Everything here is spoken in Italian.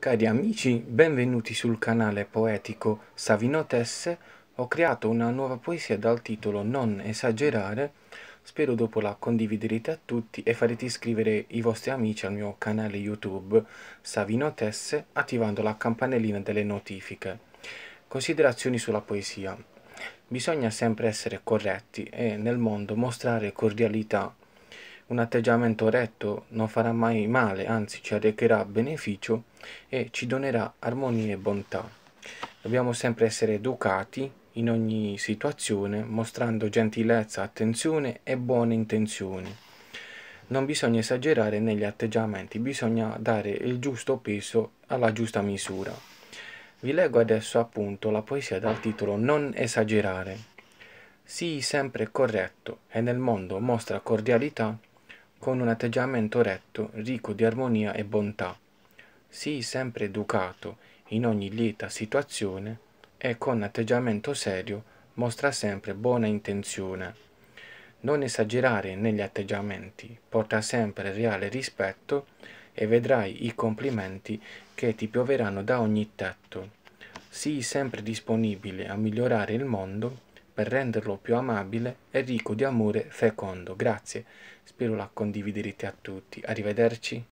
Cari amici, benvenuti sul canale poetico Savino Tesse. Ho creato una nuova poesia dal titolo Non esagerare. Spero dopo la condividerete a tutti e farete iscrivere i vostri amici al mio canale YouTube Savino Tesse attivando la campanellina delle notifiche. Considerazioni sulla poesia. Bisogna sempre essere corretti e nel mondo mostrare cordialità un atteggiamento retto non farà mai male, anzi ci arrecherà beneficio e ci donerà armonia e bontà. Dobbiamo sempre essere educati in ogni situazione, mostrando gentilezza, attenzione e buone intenzioni. Non bisogna esagerare negli atteggiamenti, bisogna dare il giusto peso alla giusta misura. Vi leggo adesso appunto la poesia dal titolo Non esagerare. Sii sempre corretto e nel mondo mostra cordialità con un atteggiamento retto, ricco di armonia e bontà. Sii sempre educato in ogni lieta situazione e con atteggiamento serio mostra sempre buona intenzione. Non esagerare negli atteggiamenti, porta sempre reale rispetto e vedrai i complimenti che ti pioveranno da ogni tetto. Sii sempre disponibile a migliorare il mondo per renderlo più amabile e ricco di amore fecondo. Grazie, spero la condividerete a tutti. Arrivederci.